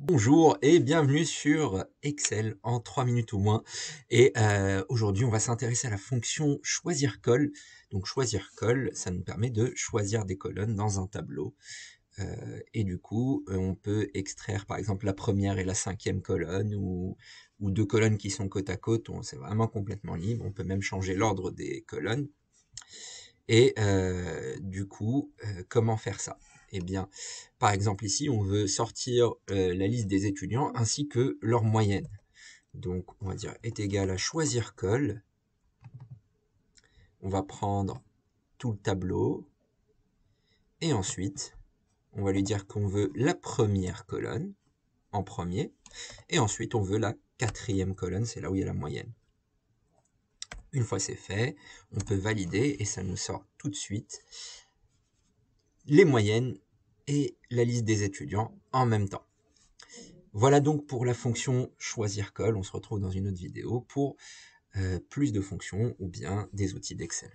Bonjour et bienvenue sur Excel en 3 minutes ou moins. Et euh, aujourd'hui, on va s'intéresser à la fonction choisir col. Donc choisir col, ça nous permet de choisir des colonnes dans un tableau. Euh, et du coup, euh, on peut extraire par exemple la première et la cinquième colonne ou, deux colonnes qui sont côte à côte. C'est vraiment complètement libre. On peut même changer l'ordre des colonnes. Et du coup, comment faire ça eh bien, par exemple ici, on veut sortir euh, la liste des étudiants ainsi que leur moyenne. Donc, on va dire est égal à choisir col. On va prendre tout le tableau. Et ensuite, on va lui dire qu'on veut la première colonne en premier. Et ensuite, on veut la quatrième colonne, c'est là où il y a la moyenne. Une fois c'est fait, on peut valider et ça nous sort tout de suite les moyennes et la liste des étudiants en même temps. Voilà donc pour la fonction choisir colle. On se retrouve dans une autre vidéo pour euh, plus de fonctions ou bien des outils d'Excel.